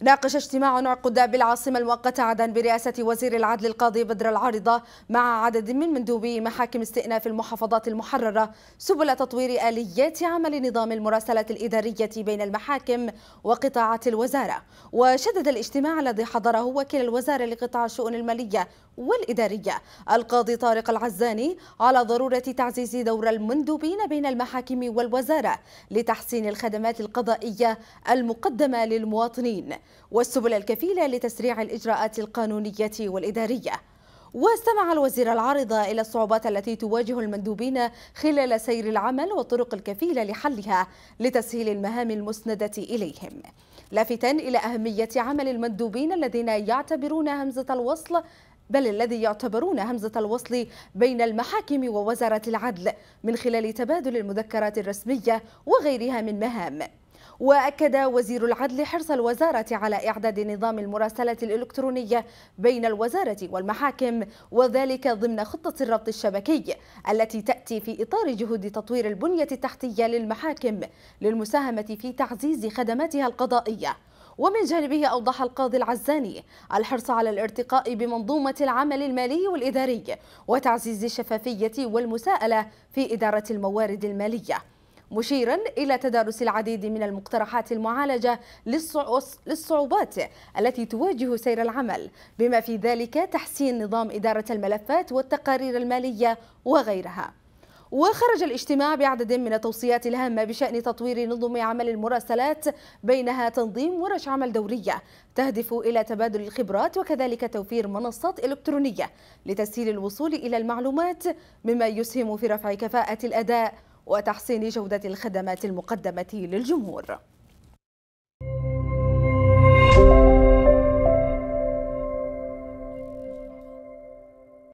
ناقش اجتماع عقد بالعاصمة المؤقتة عدن برئاسة وزير العدل القاضي بدر العارضة مع عدد من مندوبي محاكم استئناف المحافظات المحررة سبل تطوير آليات عمل نظام المراسلات الإدارية بين المحاكم وقطاعات الوزارة وشدد الاجتماع الذي حضره وكيل الوزارة لقطاع الشؤون المالية والإدارية القاضي طارق العزاني على ضرورة تعزيز دور المندوبين بين المحاكم والوزارة لتحسين الخدمات القضائية المقدمة للمواطنين والسبل الكفيلة لتسريع الإجراءات القانونية والإدارية واستمع الوزير العارض إلى الصعوبات التي تواجه المندوبين خلال سير العمل والطرق الكفيلة لحلها لتسهيل المهام المسندة إليهم لافتا إلى أهمية عمل المندوبين الذين يعتبرون همزة الوصل بل الذي يعتبرون همزة الوصل بين المحاكم ووزارة العدل من خلال تبادل المذكرات الرسمية وغيرها من مهام وأكد وزير العدل حرص الوزارة على إعداد نظام المراسلة الإلكترونية بين الوزارة والمحاكم وذلك ضمن خطة الربط الشبكي التي تأتي في إطار جهود تطوير البنية التحتية للمحاكم للمساهمة في تعزيز خدماتها القضائية ومن جانبه أوضح القاضي العزاني الحرص على الارتقاء بمنظومة العمل المالي والإداري وتعزيز الشفافية والمساءلة في إدارة الموارد المالية مشيرا إلى تدارس العديد من المقترحات المعالجة للصعوبات التي تواجه سير العمل بما في ذلك تحسين نظام إدارة الملفات والتقارير المالية وغيرها وخرج الاجتماع بعدد من التوصيات الهامة بشأن تطوير نظم عمل المراسلات بينها تنظيم ورش عمل دورية تهدف إلى تبادل الخبرات وكذلك توفير منصات إلكترونية لتسهيل الوصول إلى المعلومات مما يسهم في رفع كفاءة الأداء وتحسين جودة الخدمات المقدمة للجمهور